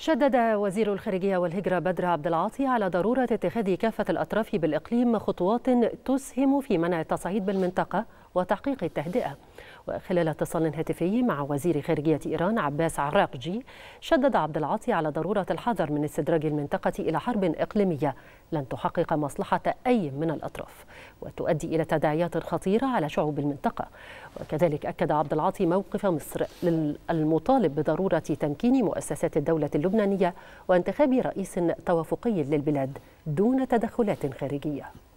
شدد وزير الخارجية والهجرة بدر عبد العاطي على ضرورة اتخاذ كافة الأطراف بالإقليم خطوات تسهم في منع التصعيد بالمنطقة وتحقيق التهدئة وخلال اتصال هاتفي مع وزير خارجية إيران عباس عراقجي شدد عبد العاطي على ضرورة الحذر من استدراج المنطقة إلى حرب إقليمية لن تحقق مصلحة أي من الأطراف وتؤدي إلى تداعيات خطيرة على شعوب المنطقة وكذلك أكد عبد العاطي موقف مصر المطالب بضرورة تمكين مؤسسات الدولة اللبنانية وانتخاب رئيس توافقي للبلاد دون تدخلات خارجية